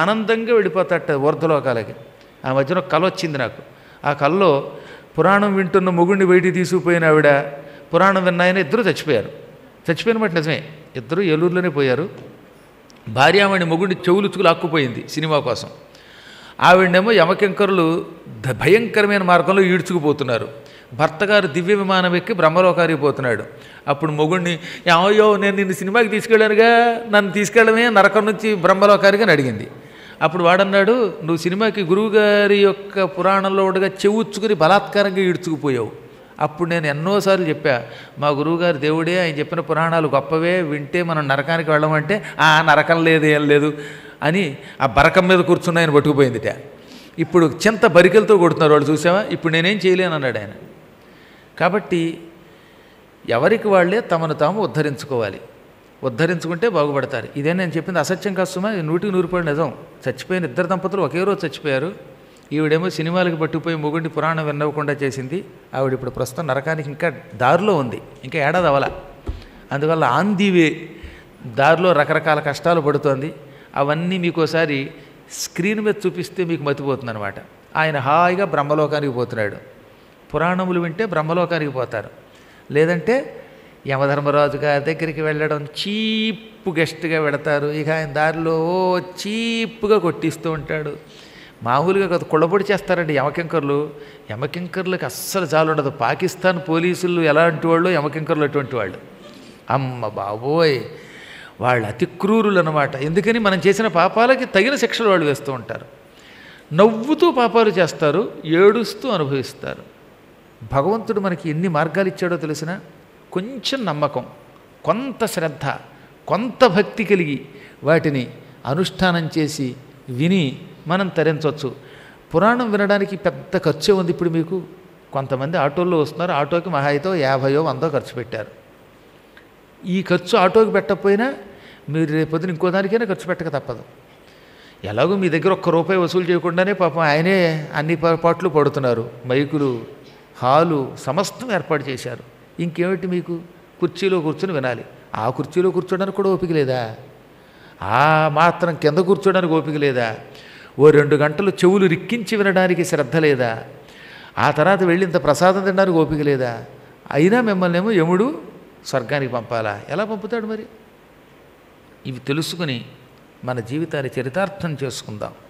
ఆనందంగా వెళ్ళిపోతాట వర్ధలోకాలకి ఆ మధ్యన కళ వచ్చింది నాకు ఆ కళలో పురాణం వింటున్న మొగుడిని బయటికి తీసుకుపోయిన ఆవిడ పురాణం విన్న ఆయన ఇద్దరు చచ్చిపోయారు చచ్చిపోయిన మాట నిజమే ఇద్దరు ఏలూరులోనే పోయారు భార్యామణి మొగుడిని చెవులుచ్చుకు లాక్కుపోయింది సినిమా కోసం ఆవిడేమో యమకింకరులు భయంకరమైన మార్గంలో ఈడ్చుకుపోతున్నారు భర్తగారు దివ్య విమానం ఎక్కి బ్రహ్మలోకానికి పోతున్నాడు అప్పుడు మొగుడిని ఏమయ్యో నేను నిన్ను సినిమాకి తీసుకెళ్ళానుగా నన్ను తీసుకెళ్ళమే నరకం నుంచి బ్రహ్మలోకానికి అని అడిగింది అప్పుడు వాడన్నాడు నువ్వు సినిమాకి గురువుగారి యొక్క పురాణంలో ఉండగా చెవుచ్చుకుని బలాత్కారంగా ఈడ్చుకుపోయావు అప్పుడు నేను ఎన్నోసార్లు చెప్పా మా గురువుగారు దేవుడే ఆయన చెప్పిన పురాణాలు గొప్పవే వింటే మనం నరకానికి వెళ్ళమంటే ఆ నరకం లేదు ఏం లేదు అని ఆ బరకం మీద కూర్చున్న ఆయన పట్టుకుపోయిందిట ఇప్పుడు చింత బరికలతో కొడుతున్నారు వాళ్ళు చూసావా ఇప్పుడు నేనేం చేయలేను అన్నాడు ఆయన కాబట్టి ఎవరికి వాళ్ళే తమను తాము ఉద్ధరించుకోవాలి ఉద్ధరించుకుంటే బాగుపడతారు ఇదే నేను చెప్పింది అసత్యం కాస్తుమా నూటికి నూరుపాడు నిజం చచ్చిపోయిన ఇద్దరు దంపతులు ఒకే రోజు చచ్చిపోయారు ఈవిడేమో సినిమాలకు పట్టుకుపోయి మొగుడిని పురాణం వినవ్వకుండా చేసింది ఆవిడ ఇప్పుడు ప్రస్తుతం నరకానికి ఇంకా దారిలో ఉంది ఇంకా ఏడాది అవల అందువల్ల ఆందివే దారిలో రకరకాల కష్టాలు పడుతోంది అవన్నీ మీకోసారి స్క్రీన్ మీద చూపిస్తే మీకు మతిపోతుందనమాట ఆయన హాయిగా బ్రహ్మలోకానికి పోతున్నాడు పురాణములు వింటే బ్రహ్మలోకానికి పోతారు లేదంటే యమధర్మరాజు గారి దగ్గరికి వెళ్ళడం చీప్ గెస్ట్గా పెడతారు ఇక ఆయన దారిలో చీప్గా కొట్టిస్తూ ఉంటాడు మామూలుగా కదా కుళ్ళబొడి చేస్తారండి యమకింకర్లు యమకింకర్లకు అస్సలు చాలు ఉండదు పాకిస్తాన్ పోలీసులు ఎలాంటి వాళ్ళు యమకింకర్లు అటువంటి వాళ్ళు అమ్మ బాబోయ్ వాళ్ళు అతి అనమాట ఎందుకని మనం చేసిన పాపాలకి తగిన శిక్షలు వాళ్ళు వేస్తూ ఉంటారు నవ్వుతూ పాపాలు చేస్తారు ఏడుస్తూ అనుభవిస్తారు భగవంతుడు మనకి ఎన్ని మార్గాలు ఇచ్చాడో తెలిసిన కొంచెం నమ్మకం కొంత శ్రద్ధ కొంత భక్తి కలిగి వాటిని అనుష్ఠానం చేసి విని మనం తరించవచ్చు పురాణం వినడానికి పెద్ద ఖర్చు ఉంది ఇప్పుడు మీకు కొంతమంది ఆటోల్లో వస్తున్నారు ఆటోకి మహాయితో యాభయో వందో ఖర్చు పెట్టారు ఈ ఖర్చు ఆటోకి పెట్టకపోయినా మీరు రేపొద్దున ఇంకో దానికైనా ఖర్చు పెట్టక తప్పదు ఎలాగో మీ దగ్గర ఒక్క రూపాయి వసూలు చేయకుండానే పాపం ఆయనే అన్ని పాటలు పడుతున్నారు మైకులు హాలు సమస్తం ఏర్పాటు చేశారు ఇంకేమిటి మీకు కుర్చీలో కూర్చొని వినాలి ఆ కుర్చీలో కూర్చోడానికి కూడా ఓపిక లేదా ఆ మాత్రం కింద కూర్చోడానికి ఓపిక లేదా ఓ రెండు గంటలు చెవులు రిక్కించి వినడానికి శ్రద్ధ లేదా ఆ తర్వాత వెళ్ళి ఇంత ప్రసాదం తినడానికి ఓపిక లేదా అయినా మిమ్మల్ని ఏమో యముడు స్వర్గానికి పంపాలా ఎలా పంపుతాడు మరి ఇవి తెలుసుకుని మన జీవితాన్ని చరితార్థం చేసుకుందాం